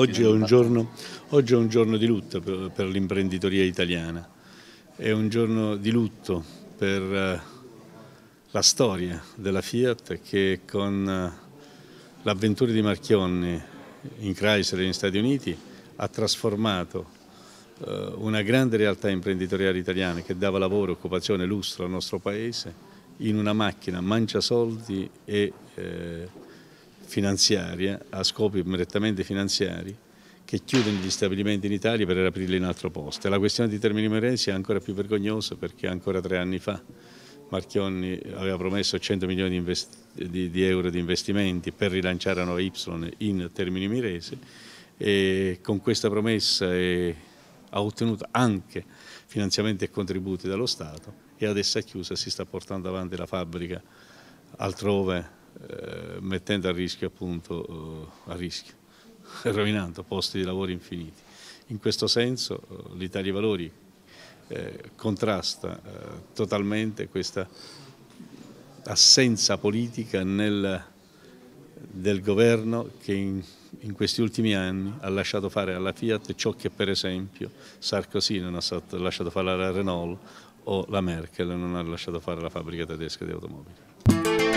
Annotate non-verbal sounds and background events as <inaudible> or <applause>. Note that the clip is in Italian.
oggi è, giorno, oggi è un giorno di lutto per, per l'imprenditoria italiana, è un giorno di lutto per eh, la storia della Fiat che con eh, l'avventura di Marchionne in Chrysler negli Stati Uniti ha trasformato eh, una grande realtà imprenditoriale italiana che dava lavoro, occupazione, lustro al nostro paese in una macchina mancia soldi e eh, finanziaria a scopi prettamente finanziari che chiudono gli stabilimenti in Italia per riaprirli in altro posto. La questione di Termini Meresi è ancora più vergognosa perché ancora tre anni fa Marchionni aveva promesso 100 milioni di, di, di euro di investimenti per rilanciare la Nova Y in Termini Mirese e con questa promessa è, ha ottenuto anche finanziamenti e contributi dallo Stato e adesso è chiusa, si sta portando avanti la fabbrica altrove eh, mettendo a rischio appunto, eh, a rischio, <laughs> rovinando posti di lavoro infiniti. In questo senso eh, l'Italia Valori contrasta totalmente questa assenza politica nel, del governo che in, in, questi ultimi anni ha lasciato fare alla Fiat ciò che per esempio Sarkozy non ha lasciato fare alla Renault o la Merkel non ha lasciato fare alla fabbrica tedesca di automobili.